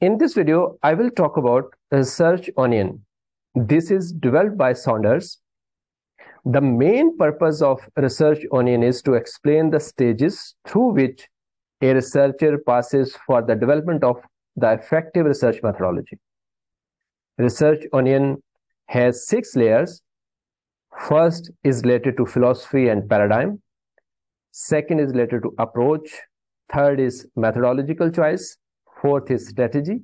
In this video, I will talk about the search onion. This is developed by Saunders. The main purpose of research onion is to explain the stages through which a researcher passes for the development of the effective research methodology. Research onion has six layers. First is related to philosophy and paradigm. Second is related to approach. Third is methodological choice. Fourth is strategy.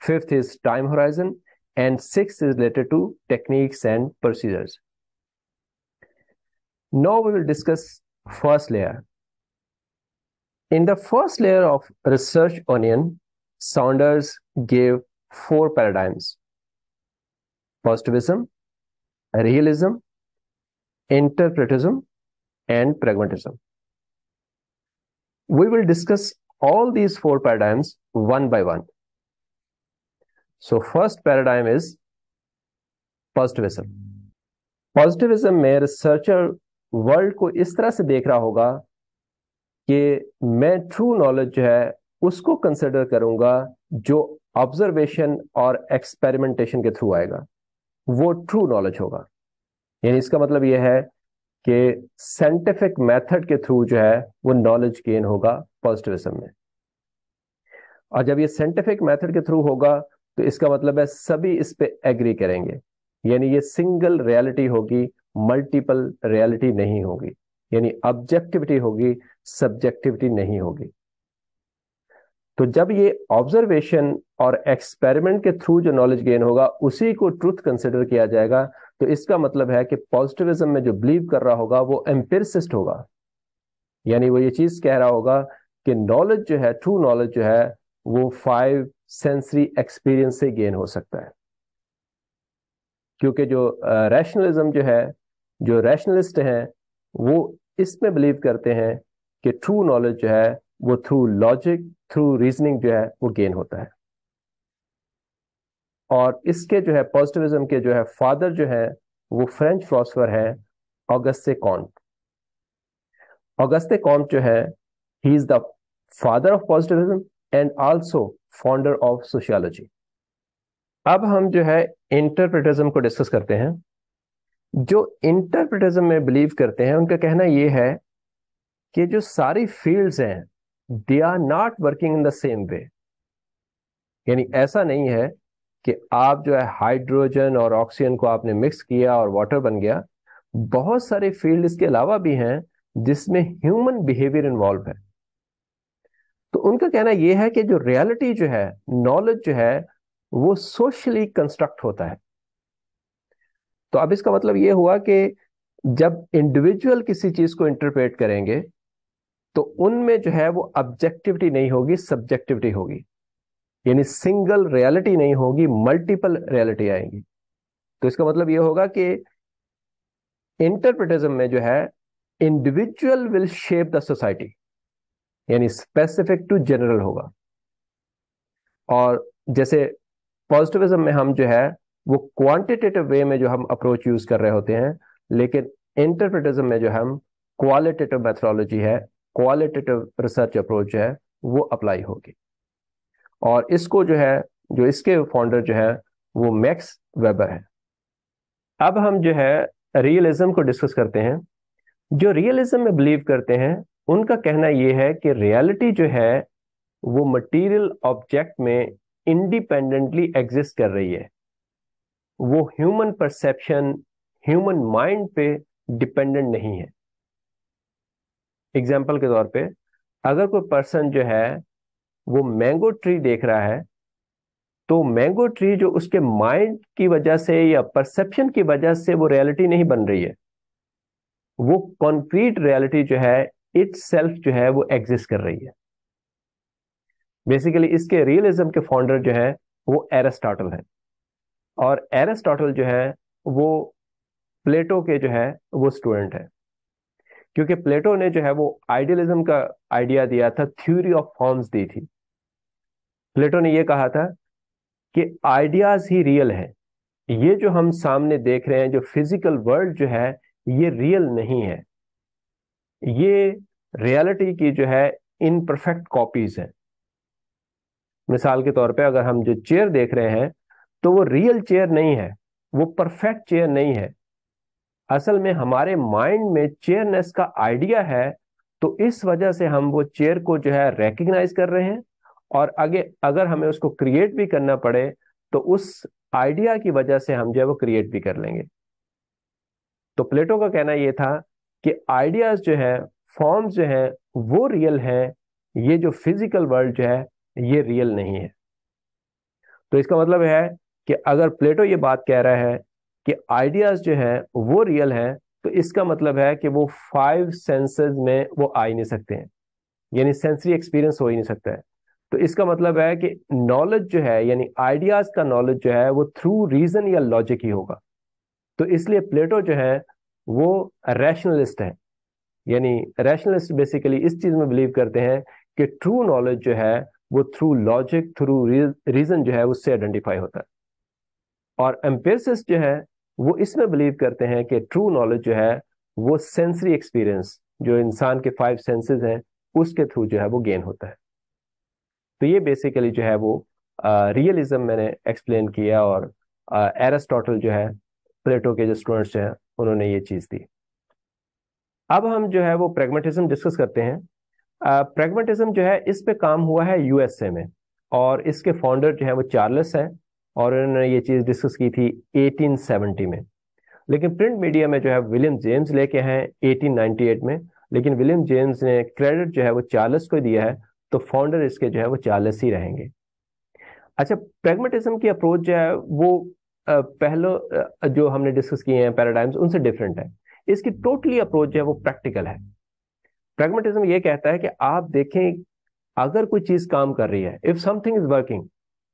Fifth is time horizon. And sixth is related to techniques and procedures. Now we will discuss first layer. In the first layer of research onion, Saunders gave four paradigms. Positivism, realism, interpretism, and pragmatism. We will discuss all these four paradigms one by one. So first paradigm is positivism. Positivism में researcher world को इस तरह से देख रहा होगा कि मैं ट्रू नॉलेज जो है उसको कंसिडर करूंगा जो ऑब्जर्वेशन और एक्सपेरिमेंटेशन के थ्रू आएगा वो ट्रू नॉलेज होगा यानी इसका मतलब यह है कि साइंटिफिक मेथड के थ्रू जो है वो नॉलेज गेन होगा पॉजिटिविज्म में और जब ये साइंटिफिक मेथड के थ्रू होगा तो इसका मतलब है सभी इस पे एग्री करेंगे यानी ये सिंगल रियलिटी होगी मल्टीपल रियलिटी नहीं होगी यानी ऑब्जेक्टिविटी होगी सब्जेक्टिविटी नहीं होगी तो जब ये ऑब्जर्वेशन और एक्सपेरिमेंट के थ्रू जो नॉलेज गेन होगा उसी को ट्रुथ कंसिडर किया जाएगा तो इसका मतलब है कि पॉजिटिविज्म में जो बिलीव कर रहा होगा वो एम्पिरसिस्ट होगा यानी वो ये चीज कह रहा होगा कि नॉलेज जो है ट्रू नॉलेज जो है वो फाइव सेंसरी एक्सपीरियंस से गेन हो सकता है क्योंकि जो रैशनलिज्म uh, जो है जो रैशनलिस्ट हैं वो इसमें बिलीव करते हैं कि ट्रू नॉलेज जो है वो थ्रू लॉजिक थ्रू रीजनिंग जो है वो गेन होता है और इसके जो है पॉजिटिविज्म के जो है फादर जो है वो फ्रेंच फिलोसफर है ऑगस्ते कॉन्ट ऑगस्ते कॉन्ट जो है he is the father of positivism and also founder of sociology अब हम जो है इंटरप्रिटिज्म को डिस्कस करते हैं जो इंटरप्रिटिज्म में बिलीव करते हैं उनका कहना यह है कि जो सारी फील्ड्स हैं they are not working in the same way यानी ऐसा नहीं है कि आप जो है हाइड्रोजन और ऑक्सीजन को आपने मिक्स किया और वाटर बन गया बहुत सारे फील्ड इसके अलावा भी हैं जिसमें ह्यूमन बिहेवियर इन्वॉल्व है तो उनका कहना यह है कि जो रियलिटी जो है नॉलेज जो है वो सोशली कंस्ट्रक्ट होता है तो अब इसका मतलब ये हुआ कि जब इंडिविजुअल किसी चीज को इंटरप्रेट करेंगे तो उनमें जो है वो ऑब्जेक्टिविटी नहीं होगी सब्जेक्टिविटी होगी यानी सिंगल रियलिटी नहीं होगी मल्टीपल रियलिटी आएंगी तो इसका मतलब ये होगा कि इंटरप्रिटिज्म में जो है individual will shape the society यानी स्पेसिफिक टू जनरल होगा और जैसे पॉजिटिविज्म में हम जो है वो क्वांटिटेटिव वे में जो हम अप्रोच यूज कर रहे होते हैं लेकिन इंटरप्रिटिज्म में जो हम क्वालिटेटिव मैथोलॉजी है क्वालिटेटिव रिसर्च अप्रोच जो है वो अप्लाई होगी और इसको जो है जो इसके फाउंडर जो है वो मैक्स वेबर है अब हम जो है रियलिज्म को डिस्कस करते हैं जो रियलिज्म में बिलीव करते हैं उनका कहना ये है कि रियलिटी जो है वो मटेरियल ऑब्जेक्ट में इंडिपेंडेंटली एग्जिस्ट कर रही है वो ह्यूमन परसेप्शन ह्यूमन माइंड पे डिपेंडेंट नहीं है एग्जाम्पल के तौर पे अगर कोई पर्सन जो है वो मैंगो ट्री देख रहा है तो मैंगो ट्री जो उसके माइंड की वजह से या परसेप्शन की वजह से वो रियलिटी नहीं बन रही है वो कॉन्क्रीट रियलिटी जो है इट सेल्फ जो है वो एग्जिस्ट कर रही है बेसिकली इसके रियलिज्म के फाउंडर जो है वो एरिस्टोटल है और एरिस्टोटल जो है वो प्लेटो के जो है वो स्टूडेंट है क्योंकि प्लेटो ने जो है वो आइडियलिज्म का आइडिया दिया था थ्योरी ऑफ फॉर्म्स दी थी प्लेटो ने ये कहा था कि आइडियाज ही रियल है ये जो हम सामने देख रहे हैं जो फिजिकल वर्ल्ड जो है ये रियल नहीं है ये रियलिटी की जो है इन परफेक्ट कॉपीज है मिसाल के तौर पे अगर हम जो चेयर देख रहे हैं तो वो रियल चेयर नहीं है वो परफेक्ट चेयर नहीं है असल में हमारे माइंड में चेयरनेस का आइडिया है तो इस वजह से हम वो चेयर को जो है रेकग्नाइज कर रहे हैं और आगे अगर हमें उसको क्रिएट भी करना पड़े तो उस आइडिया की वजह से हम जो है वो क्रिएट भी कर लेंगे तो प्लेटो का कहना यह था कि आइडियाज जो है फॉर्म्स जो है वो रियल है ये जो फिजिकल वर्ल्ड जो है ये रियल नहीं है तो इसका मतलब है कि अगर प्लेटो ये बात कह रहा है कि आइडियाज जो है वो रियल है तो इसका मतलब है कि वो फाइव सेंसेस में वो आ ही नहीं सकते हैं यानी सेंसरी एक्सपीरियंस हो ही नहीं सकता है तो इसका मतलब है कि नॉलेज जो है यानी आइडियाज का नॉलेज जो है वो थ्रू रीजन या लॉजिक ही होगा तो इसलिए प्लेटो जो है वो रैशनलिस्ट है यानी रैशनलिस्ट बेसिकली इस चीज में बिलीव करते हैं कि ट्रू नॉलेज जो है वो थ्रू लॉजिक थ्रू रीजन जो है उससे आइडेंटिफाई होता है और एम्पेसिस जो है वो इसमें बिलीव करते हैं कि ट्रू नॉलेज जो है वो सेंसरी एक्सपीरियंस जो इंसान के फाइव सेंसेस हैं उसके थ्रू जो है वो गेन होता है तो ये बेसिकली जो है वो रियलिज्म uh, मैंने एक्सप्लेन किया और एरिस्टोटल uh, जो है प्लेटो के जो स्टूडेंट्स हैं उन्होंने ये चीज़ दी अब हम जो है वो प्रेगमेटिज्म डिस्कस करते हैं प्रेगमेटिज्म uh, जो है इस पे काम हुआ है यूएसए में और इसके फाउंडर जो है वो चार्लस हैं और उन्होंने ये चीज़ डिस्कस की थी 1870 में लेकिन प्रिंट मीडिया में जो है विलियम जेम्स लेके हैं 1898 में लेकिन विलियम जेम्स ने क्रेडिट जो है वो चार्लस को दिया है तो फाउंडर इसके जो है वो चार्लस ही रहेंगे अच्छा प्रेगमेटिज्म की अप्रोच जो है वो पहलो जो हमने डिस्कस किए हैं पैराडाइम्स उनसे डिफरेंट है इसकी टोटली अप्रोच जो है वो प्रैक्टिकल है प्रेगमेटिज्म ये कहता है कि आप देखें अगर कोई चीज काम कर रही है if something is working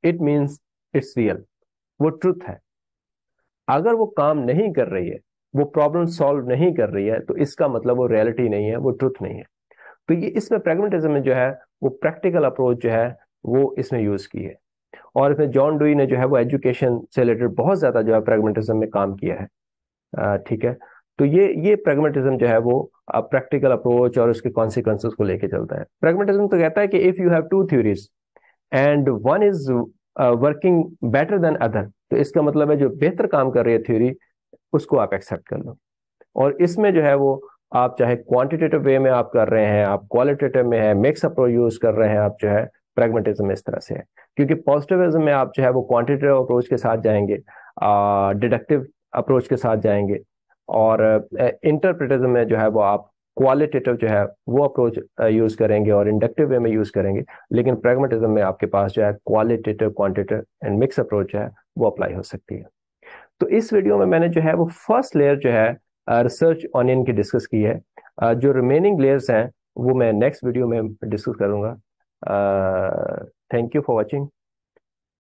it means it's real वो ट्रुथ है अगर वो काम नहीं कर रही है वो प्रॉब्लम सॉल्व नहीं कर रही है तो इसका मतलब वो रियलिटी नहीं है वो ट्रुथ नहीं है तो ये इसमें प्रेगमेटिज्म में जो है वो प्रैक्टिकल अप्रोच जो है वो इसमें यूज की है और इसमें जॉन डुई ने जो है वो एजुकेशन से रिलेटेड बहुत ज्यादा जो है प्रेगमेटिज्म में काम किया है ठीक है तो ये ये प्रेगमेटिज्म जो है वो प्रैक्टिकल अप्रोच और उसके कॉन्सिक्वेंसेस को लेके चलता है प्रेगमेटिज्म तो कहता है कि if you have two theories and one is working better than other तो इसका मतलब है जो बेहतर काम कर रही है थ्योरी उसको आप एक्सेप्ट कर लो और इसमें जो है वो आप चाहे क्वांटिटेटिव वे में आप कर रहे हैं आप क्वालिटेटिव में है मिक्स अप्रोच यूज कर रहे हैं आप जो है प्रेगमेटिज्म इस तरह से है क्योंकि पॉजिटिविज्म में आप जो है वो क्वांटिटेटिव अप्रोच के साथ जाएंगे डिडक्टिव अप्रोच के साथ जाएंगे और इंटरप्रिटिज्म में जो है वो आप क्वालिटेटिव जो है वो अप्रोच यूज uh, करेंगे और इंडक्टिव वे में यूज करेंगे लेकिन प्रेगमेटिज्म में आपके पास जो है qualitative quantitative and mix approach है वो अप्लाई हो सकती है तो इस वीडियो में मैंने जो है वो फर्स्ट लेयर जो है रिसर्च uh, ऑनियन की डिस्कस की है uh, जो रिमेनिंग लेयर्स हैं वो मैं नेक्स्ट वीडियो में डिस्कस करूंगा थैंक यू फॉर वॉचिंग